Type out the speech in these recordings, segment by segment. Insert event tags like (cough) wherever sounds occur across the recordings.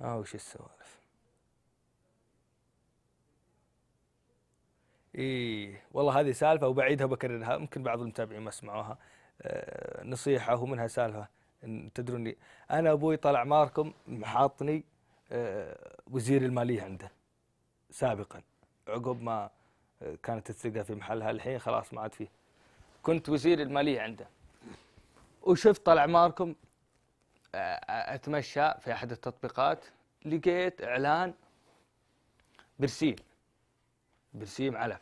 ها وش السوالف ايه والله هذه سالفه وبعيدها بكررها يمكن بعض المتابعين ما سمعوها آه، نصيحه ومنها سالفه تدروني انا ابوي طلع ماركم حاطني آه، وزير الماليه عنده سابقا عقب ما آه، كانت الثقه في محلها الحين خلاص ما عاد فيه كنت وزير الماليه عنده وشفت طلع ماركم اتمشى في احد التطبيقات لقيت اعلان برسيم برسيم علف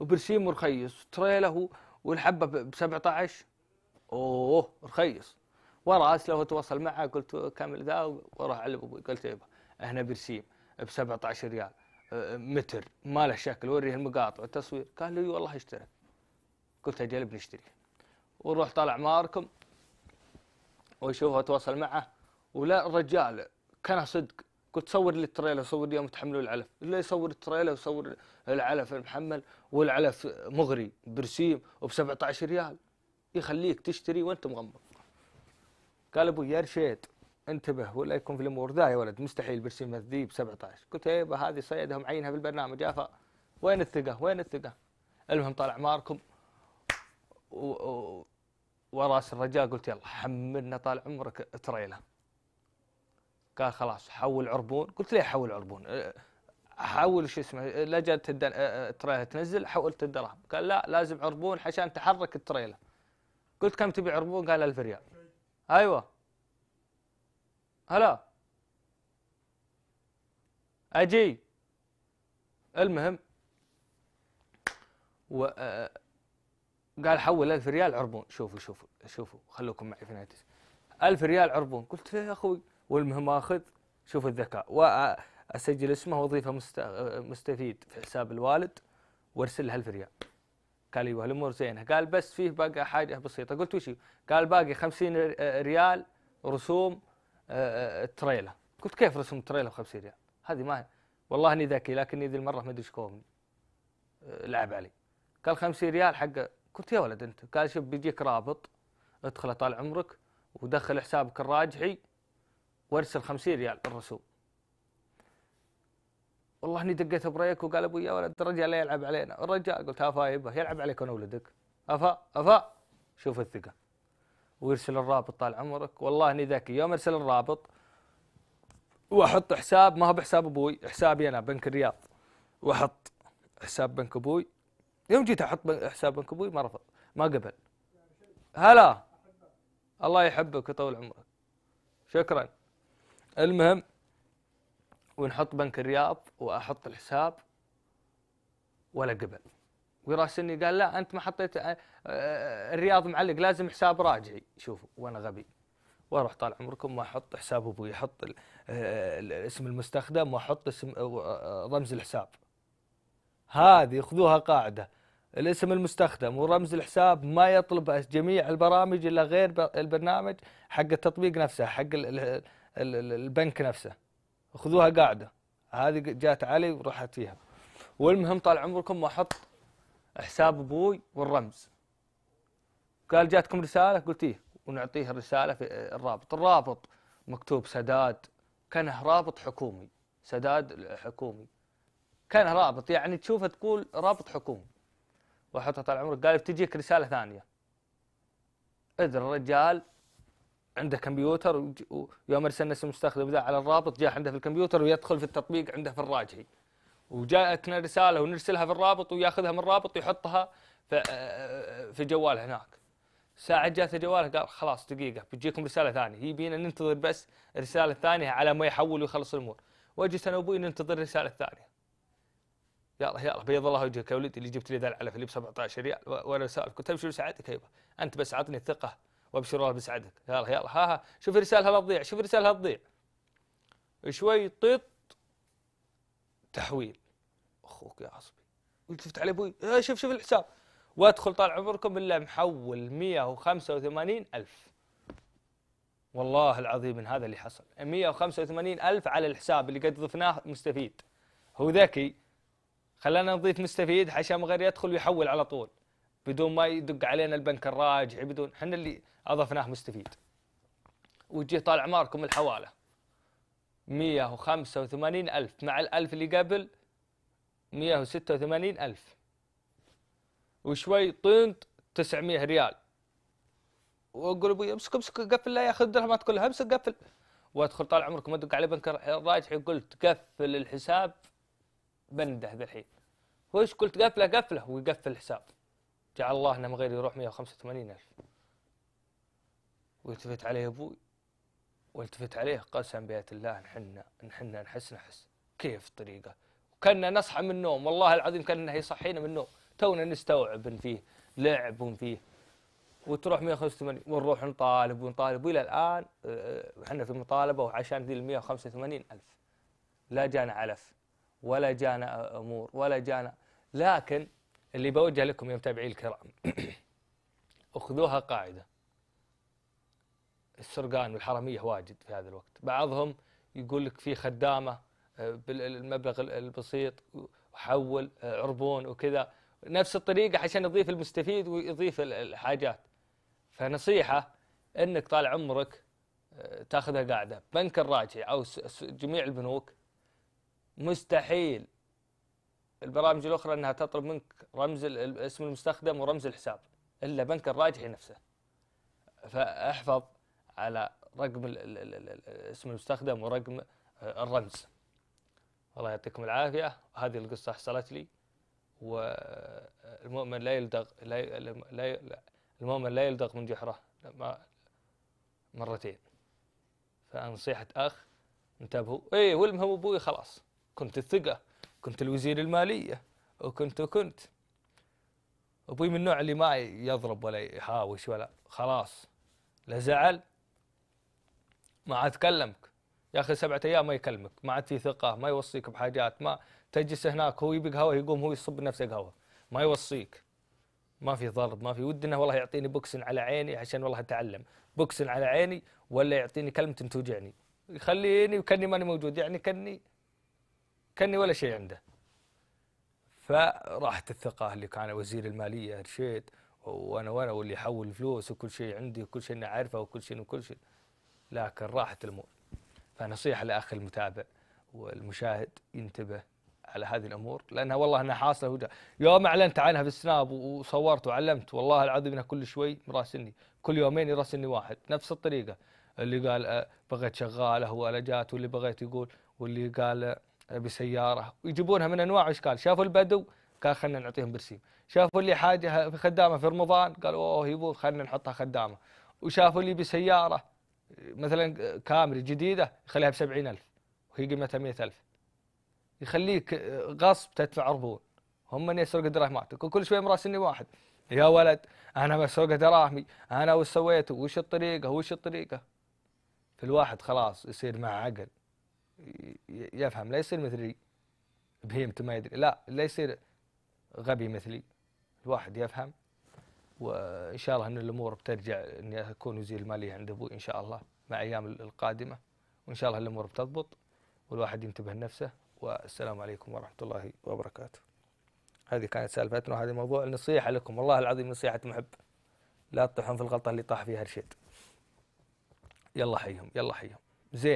وبرسيم رخيص تريله والحبه ب 17 اوه رخيص وراس لو اتواصل معه قلت كم ذا واروح على ابوي قلت يبا هنا برسيم ب 17 ريال متر ما له شكل وريه المقاطع والتصوير قال لي والله اشترك قلت اجل بنشتري ونروح طالع ماركم واشوفه اتواصل معه ولا الرجال كان صدق قلت صور لي التريلر صور لي يوم تحملوا العلف لا يصور التريلر ويصور العلف المحمل والعلف مغري برسيم وب 17 ريال يخليك تشتري وانت مغمض قال ابوي يا رشيد انتبه ولا يكون في الامور ذا يا ولد مستحيل برسيم ذي ب 17 قلت إيه، يابا هذه صيدها معينها في البرنامج افا وين الثقه وين الثقه المهم طال ماركم و... و... وراس الرجاء قلت يلا حملنا طال عمرك تريله قال خلاص حول عربون قلت ليه حول عربون حول شو اسمه لا جت تنزل حولت الدراهم قال لا لازم عربون عشان تحرك التريله قلت كم تبي عربون قال 1000 ريال ايوه هلا اجي المهم و قال حول 1000 ريال عربون شوفوا شوفوا شوفوا خلوكم معي في نهايه 1000 ريال عربون قلت يا اخوي والمهم اخذ شوف الذكاء واسجل اسمه وظيفه مستفيد في حساب الوالد وارسل له 1000 ريال قال ايوه الامور زينه قال بس فيه باقي حاجه بسيطه قلت وش قال باقي 50 ريال رسوم آه، آه، تريلا قلت كيف رسوم تريلا ب 50 ريال هذه ما والله اني ذكي لكني ذي المره ما ادري ايش آه، لعب علي قال 50 ريال حق قلت يا ولد انت قال شوف بيجيك رابط ادخله طال عمرك ودخل حسابك الراجحي وارسل 50 ريال الرسوم والله اني دقيت بريك وقال ابوي يا ولد الرجال لا يلعب علينا الرجال قلت افا يبه يلعب عليك انا ولدك افا افا شوف الثقه ويرسل الرابط طال عمرك والله اني ذكي يوم ارسل الرابط واحط حساب ما هو بحساب ابوي حسابي انا بنك الرياض واحط حساب بنك ابوي يوم جيت احط حساب بنك ابوي ما رفض ما قبل هلا الله يحبك ويطول عمرك شكرا المهم ونحط بنك الرياض واحط الحساب ولا قبل ويراسلني قال لا انت ما حطيت الرياض معلق لازم حساب راجعي شوفوا وانا غبي واروح طال عمركم واحط حساب ابوي احط اسم المستخدم واحط اسم رمز الحساب هذه خذوها قاعده الاسم المستخدم ورمز الحساب ما يطلب جميع البرامج الا غير البرنامج حق التطبيق نفسه حق البنك نفسه خذوها قاعده هذه جات علي ورحت فيها والمهم طال عمركم واحط حساب ابوي والرمز قال جاتكم رساله قلت ايه ونعطيه الرساله في الرابط الرابط مكتوب سداد كانه رابط حكومي سداد حكومي كان رابط يعني تشوفه تقول رابط حكومي وحطها طال عمرك قال بتجيك رساله ثانيه ادرى الرجال عنده كمبيوتر ويوم ارسلنا اسم المستخدم ذا على الرابط جاء عنده في الكمبيوتر ويدخل في التطبيق عنده في الراجحي وجاءتنا رساله ونرسلها في الرابط وياخذها من الرابط ويحطها آه، آه، في في جواله هناك ساعة جاته جواله قال خلاص دقيقة بتجيكم رسالة ثانية يبينا ننتظر بس رسالة ثانية على ما يحول ويخلص الأمور وأجلس أنا وأبوي ننتظر الرسالة الثانية يا الله يا الله بيض الله وجهك يا ولدي اللي جبت لي ذا العلف اللي ب 17 ريال وانا سالف كنت ابشر سعادتك يبا انت بس عطني الثقه وابشر الله بسعدك يا الله يا الله ها ها شوف الرساله لا تضيع شوف الرساله لا تضيع شوي طيط تحويل اخوك يا عصبي والتفت على ابوي إيه، شوف شوف الحساب وادخل طال عمركم الا محول 185 الف والله العظيم من هذا اللي حصل 185 الف على الحساب اللي قد ضفناه مستفيد هو ذكي خلانا نضيف مستفيد عشان غير يدخل ويحول على طول بدون ما يدق علينا البنك الراجع بدون احنا اللي اضفناه مستفيد وجيه طال عماركم الحواله 185 ألف مع ال1000 اللي قبل 186 ألف وشوي طنت 900 ريال واقول ابوي امسك امسك قفل لا ياخذ درهمات كلها امسك قفل وادخل طال عمرك ما ادق على بنك الراجحي قلت قفل الحساب بنده ذلحين وش قلت قفله قفله ويقفل الحساب جعل الله انه من غير يروح 185 الف والتفت عليه ابوي والتفت عليه قسم بيت الله نحنا نحنا نحس نحس كيف الطريقه وكنا نصحى من النوم والله العظيم كنا يصحينا من النوم تونا نستوعب ان فيه لعب وان فيه وتروح 185 ونروح نطالب ونطالب والى الان آه، آه، احنا في مطالبه وعشان ذي ال 185 الف لا جانا علف ولا جانا امور ولا جانا لكن اللي بوجه لكم يا متابعي الكرام (clears throat) خذوها قاعده السرقان والحراميه واجد في هذا الوقت بعضهم يقول لك في خدامه آه، بالمبلغ البسيط وحول آه، عربون وكذا نفس الطريقه عشان يضيف المستفيد ويضيف الحاجات فنصيحه انك طال عمرك آه، تاخذها قاعده بنك الراجحي او جميع البنوك مستحيل البرامج الأخرى أنها تطلب منك رمز اسم المستخدم ورمز الحساب إلا بنك الراجحي نفسه فاحفظ على رقم اسم المستخدم ورقم آه، الرمز الله يعطيكم العافية هذه القصة حصلت لي والمؤمن آه، لا يلدغ لا, لا المؤمن لا يلدغ من جحره مرتين فنصيحة أخ انتبهوا إيه والمهم أبوي خلاص كنت الثقة كنت الوزير المالية وكنت وكنت أبوي من النوع اللي ما يضرب ولا يهاوش ولا خلاص لا زعل ما عاد كلمك يا اخي سبعة ايام ما يكلمك ما عاد في ثقه ما يوصيك بحاجات ما تجلس هناك هو يبي قهوه يقوم هو يصب نفسه قهوه ما يوصيك ما في ضرب ما في ودنا انه والله يعطيني بوكس على عيني عشان والله اتعلم بوكس على عيني ولا يعطيني كلمه توجعني يخليني وكاني ماني موجود يعني كاني كاني ولا شيء عنده فراحت الثقه اللي كان وزير الماليه رشيد وانا وانا واللي يحول فلوس وكل شيء عندي وكل شيء انا عارفه وكل شيء وكل شيء لكن راحت الامور فنصيحه لاخي المتابع والمشاهد ينتبه على هذه الامور لانها والله انها حاصله يوم اعلنت عنها في السناب وصورت وعلمت والله العظيم انها كل شوي مراسلني كل يومين يراسلني واحد نفس الطريقه اللي قال آه، بغيت شغاله هو جات واللي بغيت يقول واللي قال آه، بسياره ويجيبونها من انواع واشكال شافوا البدو قال خلينا نعطيهم برسيم شافوا اللي حاجه في خدامه في رمضان قالوا اوه يبو خلينا نحطها خدامه وشافوا اللي بسياره مثلا كامري جديده يخليها ب 70000 وهي قيمتها 100000 يخليك غصب تدفع ربون هم من يسرق دراهماتك وكل شوي مراسلني واحد يا ولد انا بسرق دراهمي انا وش سويت وش الطريقه وش الطريقه فالواحد خلاص يصير مع عقل يفهم لا يصير مثلي بهيمته ما يدري لا لا يصير غبي مثلي الواحد يفهم وان شاء الله ان الامور بترجع اني اكون وزير الماليه عند ابوي ان شاء الله مع ايام القادمه وان شاء الله الامور بتضبط والواحد ينتبه لنفسه والسلام عليكم ورحمه الله وبركاته. هذه كانت سالفتنا وهذا موضوع نصيحه لكم والله العظيم نصيحه محب لا تطيحون في الغلطه اللي طاح فيها رشيد. يلا حيهم يلا حيهم زين